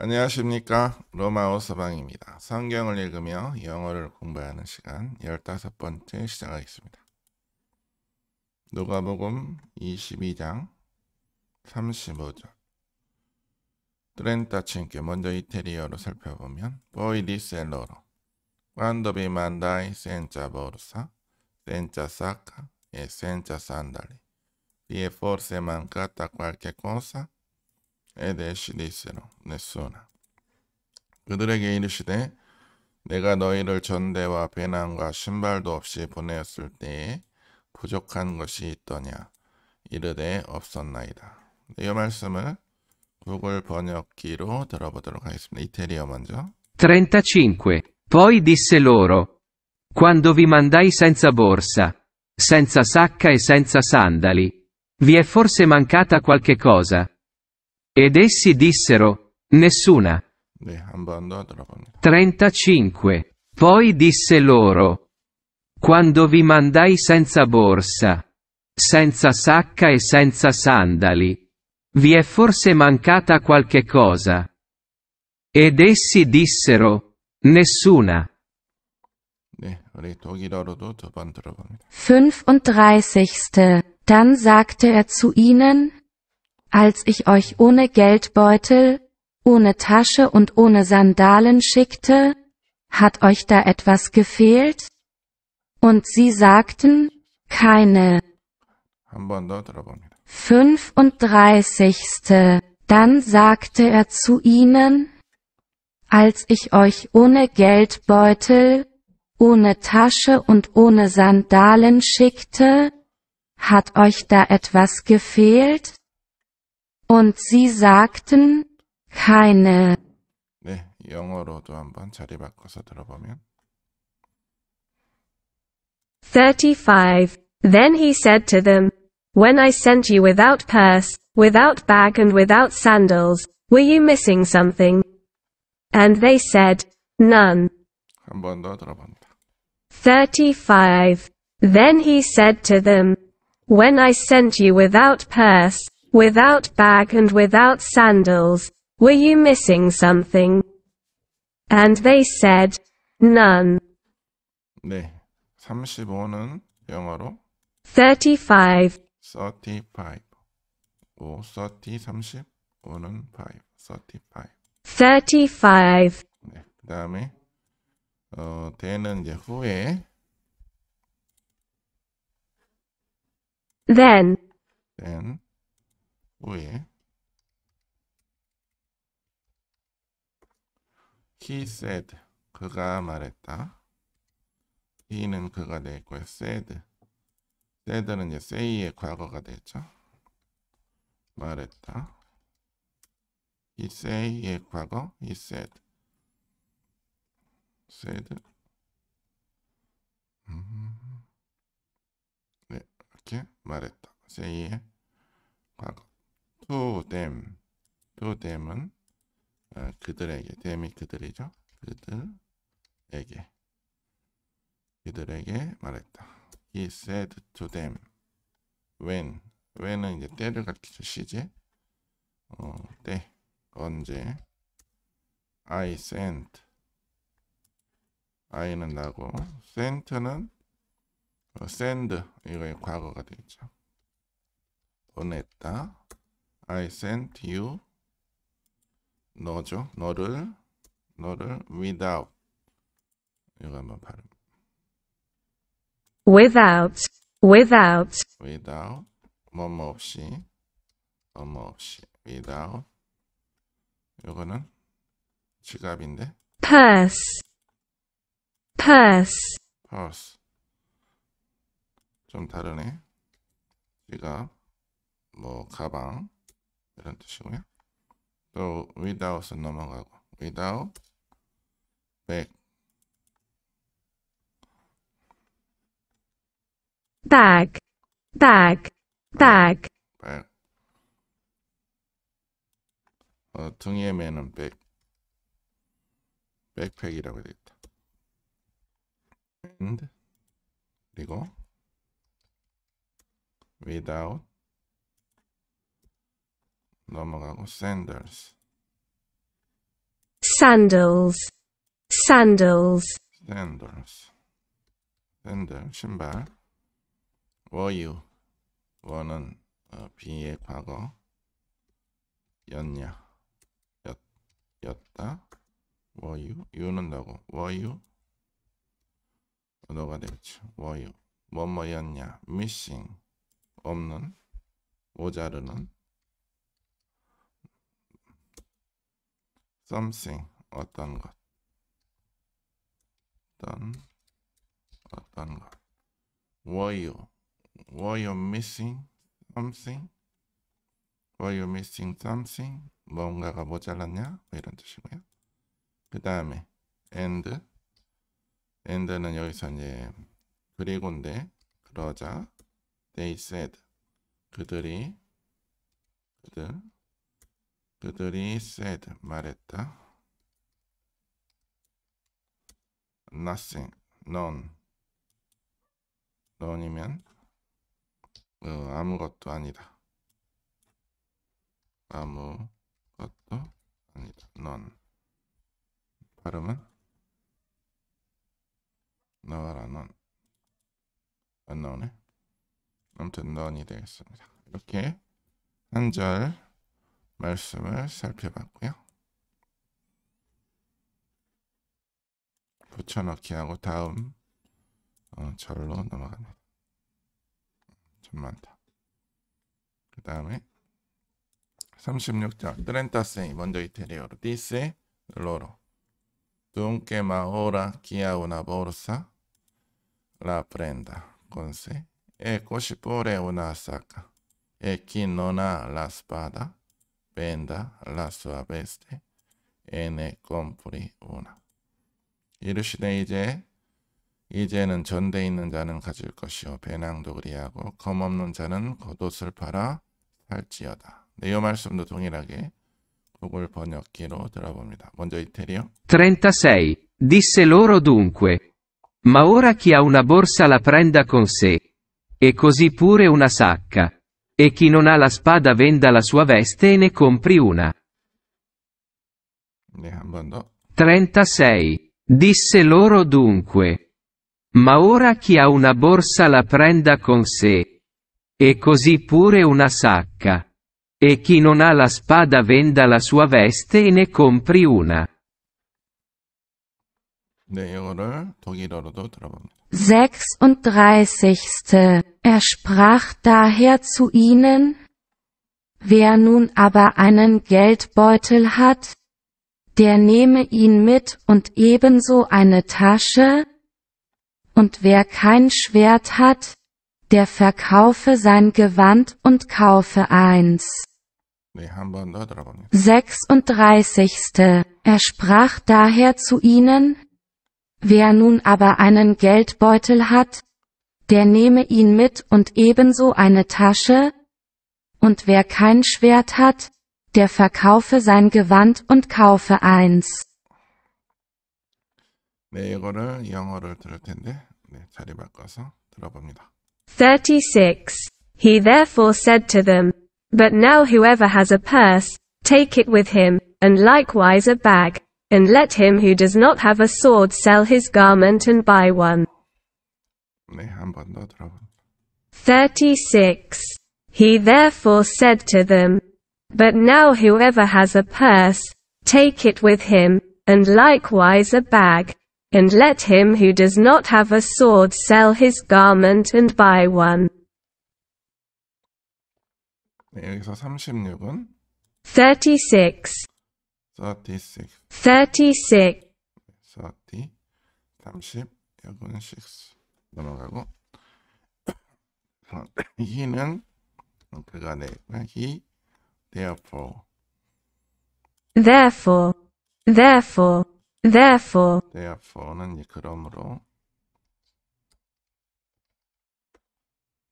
안녕하십니까 로마어 서방입니다. 성경을 읽으며 영어를 공부하는 시간 15번째 시작하겠습니다. 누가복음 22장 35절 트렌타친께 먼저 이태리어로 살펴보면 보이디 셀로로 Quando vi mandai senza borsa, senza sacca e senza sandali, vi è forse mancata qualche cosa? 에 대시되 있으로 네수나 그들에게 이르시되 내가 너희를 전대와 배낭과 신발도 없이 보내었을 때에 부족한 것이 있더냐 이르되 없었나이다. 이 말씀을 구글 번역기로 들어보도록 하겠습니다. 이태리어 먼저. 35. Poi disse loro: Quando vi mandai senza borsa, senza sacca e senza sandali, vi è forse mancata qualche cosa? Ed essi dissero, nessuna. 35. Poi disse loro, quando vi mandai senza borsa, senza sacca e senza sandali, vi è forse mancata qualche cosa? Ed essi dissero, nessuna. 35. Dann sagte er zu ihnen, als ich euch ohne Geldbeutel, ohne Tasche und ohne Sandalen schickte, hat euch da etwas gefehlt? Und sie sagten, keine. 35. Dann sagte er zu ihnen, als ich euch ohne Geldbeutel, ohne Tasche und ohne Sandalen schickte, hat euch da etwas gefehlt? Und sie sagten keine. 네, 영어로도 한번 자리 바꿔서 들어보면 35. Then he said to them, When I sent you without purse, without bag and without sandals, were you missing something? And they said, None. 한더 들어봅니다. 35. Then he said to them, When I sent you without purse, without bag and without sandals, were you missing something? And they said, none. 네, 35는 영어로 35, 35. five. 30, 30. 5는 5, 35. 35, 네, 그 다음에 어, 대는 이제 후에 then, then 왜? He said 그가 말했다. he는 그가 됐고요. said said는 이제 say의 과거가 됐죠. 말했다. he say의 과거 he said said 음. 네 이렇게 말했다. say의 과거 to them. to them은 어, 그들에게. them이 그들이죠. 그들에게. 그들에게 말했다. He said to them when. when은 이제 때를 가리키 시제. 어, 때. 언제. I sent. I는 나고 sent는 어, send 이거의 과거가 되죠. 보냈다. I sent you 너죠. 너를 너를 without 이거 한번 발음. without without without 뭐뭐 없이 뭐뭐 없이 without 이거는 지갑인데 purse purse purse 좀 다르네 지갑 뭐 가방 이런 뜻이고요. 또 without은 넘어가고 without back back back back back 어, 등에 매는 백 백팩이라고 되어 있다. and 그리고 without 넘어가고 sandals. sandals sandals sandals 샌들 신발 were you were는 어, be의 과거 였냐 였, 였다 were you you는 나고 were you 너가 되겠죠 were you 뭐뭐였냐 missing 없는 모자르는 something 어떤 것 어떤 어떤 것 were you were you missing something were you missing something 뭔가가 모자랐냐 이런 뜻이고요 그 다음에 and and는 여기서 이제 그리고인데 그러자 they said 그들이 그들 그들이 said 말했다. nothing, none. none이면 어, 아무것도 아니다. 아무것도 아니다. none. 발음은 나와라 넌. 안 나오네. 아무튼 넌이 되겠습니다. 이렇게 한절 말씀을 살펴봤고요. 붙여넣기 하고 다음 어, 절로 넘어갑니다. 좀 많다. 그 다음에 36절 트렌타스이 먼저 이태리어로 디세 로로 dunque ma ora chi ha una borsa la prenda con sé e così pure una sacca e chi non ha la spada venda la sua veste e ne compri una. 이르시되 이제 이제는 전대 있는 자는 가질 것이요 배낭도 그리하고 검 없는 자는 겉옷을 팔아 살지어다. 네요 말씀도 동일하게 구글 번역기로 들어봅니다. 먼저 이태리요. 36. Disse loro dunque. Ma ora chi ha una borsa la prenda con sé. E così pure una sacca. E chi non ha la spada venda la sua veste e ne compri una. 36. Disse loro dunque. Ma ora chi ha una borsa la prenda con sé. E così pure una sacca. E chi non ha la spada venda la sua veste e ne compri una. 네, 영어를 독일어로도 들어봅니다. sechsunddreißigste. Er sprach daher zu ihnen, Wer nun aber einen Geldbeutel hat, der nehme ihn mit und ebenso eine Tasche, und wer kein Schwert hat, der verkaufe sein Gewand und kaufe eins. 36. Er sprach daher zu ihnen, Wer nun aber einen Geldbeutel hat, der nehme ihn mit und ebenso eine Tasche, und wer kein Schwert hat, der verkaufe sein Gewand und kaufe eins. 네, 이거를 36. He therefore said to them, But now whoever has a purse, take it with him, and likewise a bag. And let him who does not have a sword sell his garment and buy one. 36. He therefore said to them, But now whoever has a purse, take it with him, and likewise a bag, and let him who does not have a sword sell his garment and buy one. 36. 36. 36. 30, 30, 여기는 6. 넘어가고. he는 그가 내가 he, therefore. therefore, therefore, therefore. therefore는 그러므로.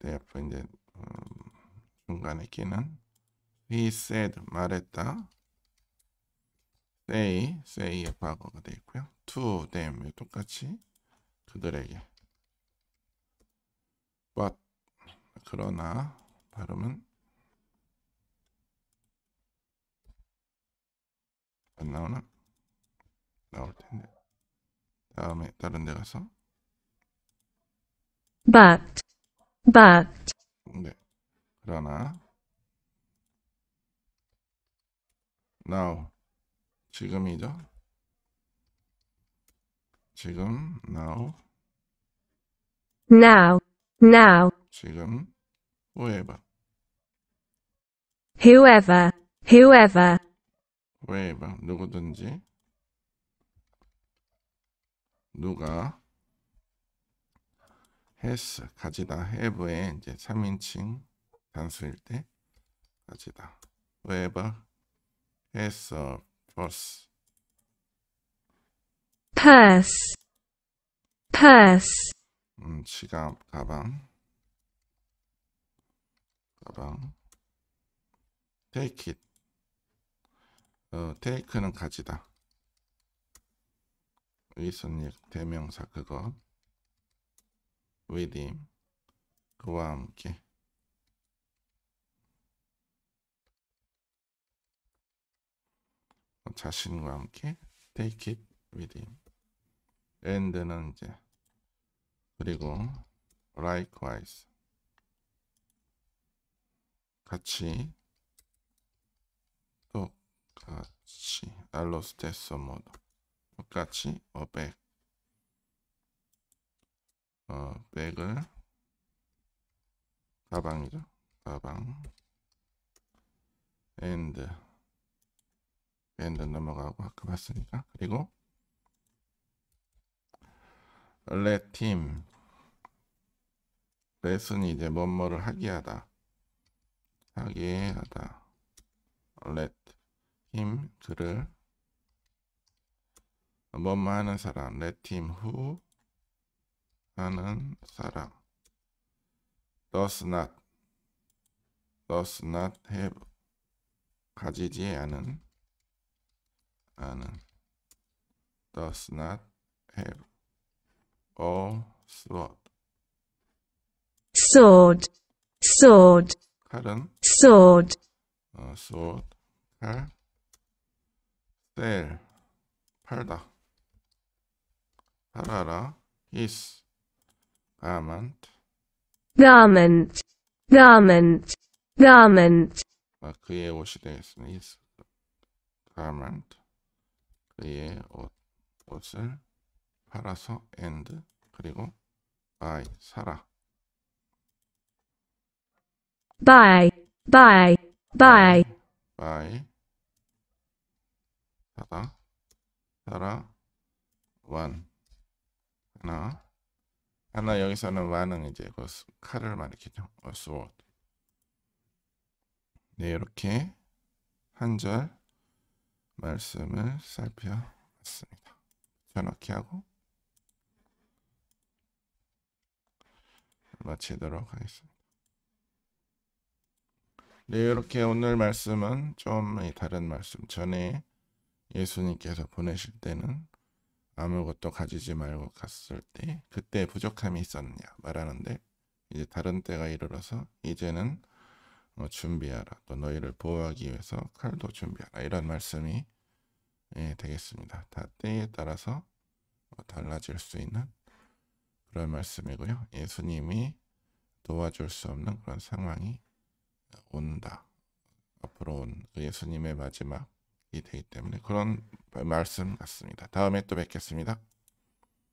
therefore 이제 음, 중간에 끼는 he said 말했다. say, say의 과거가 되어 있고요. to them 똑같이 그들에게 but 그러나 발음은 안 나오나? 나올 텐데 다음에 다른 데 가서 but but 네 그러나 now 지금이죠. 지금 now now now 지금 whoever whoever whoever whoever 누구든지 누가 has 가지다 have의 이제 3인칭 단수일 때 가지다 whoever has purse purse purse 음, 지갑 가방 가방 take it 어, take는 가지다 위선이 대명사 그것 with him 그와 함께 자신과 함께 take it with him. and는 이제 그리고 likewise 같이 똑같이 allo stesso modo 똑같이 어 back 어 백을 가방이죠 가방 and 밴드 넘어가고 아까 봤으니까 그리고 레팀 레슨이 이제 뭐뭐를 하게 하다 하게 하다 레팀 그를 뭐뭐 하는 사람 레팀 후 하는 사람 does not does not have 가지지 않은 and does not have or sword. Sword. Sword. Pardon. Sword. Uh, sword. Car. Sell. Parda. 팔아라. His garment. Garment. Garment. Garment. 그의 옷이 되겠습니다. His garment. 그의 옷, 옷을 팔아서 and 그리고 buy 사라 buy buy buy buy 사다 사라 one 하나 하나 여기서는 one은 이제 그 칼을 말이겠죠 a 어, sword 네 이렇게 한절 말씀을 살펴봤습니다. 붙여기 하고 마치도록 하겠습니다. 네, 이렇게 오늘 말씀은 좀 다른 말씀 전에 예수님께서 보내실 때는 아무것도 가지지 말고 갔을 때 그때 부족함이 있었냐 말하는데 이제 다른 때가 이르러서 이제는 어, 준비하라 또 너희를 보호하기 위해서 칼도 준비하라 이런 말씀이 예, 되겠습니다. 다 때에 따라서 어, 달라질 수 있는 그런 말씀이고요. 예수님이 도와줄 수 없는 그런 상황이 온다. 앞으로 온 그 예수님의 마지막이 되기 때문에 그런 말씀 같습니다. 다음에 또 뵙겠습니다.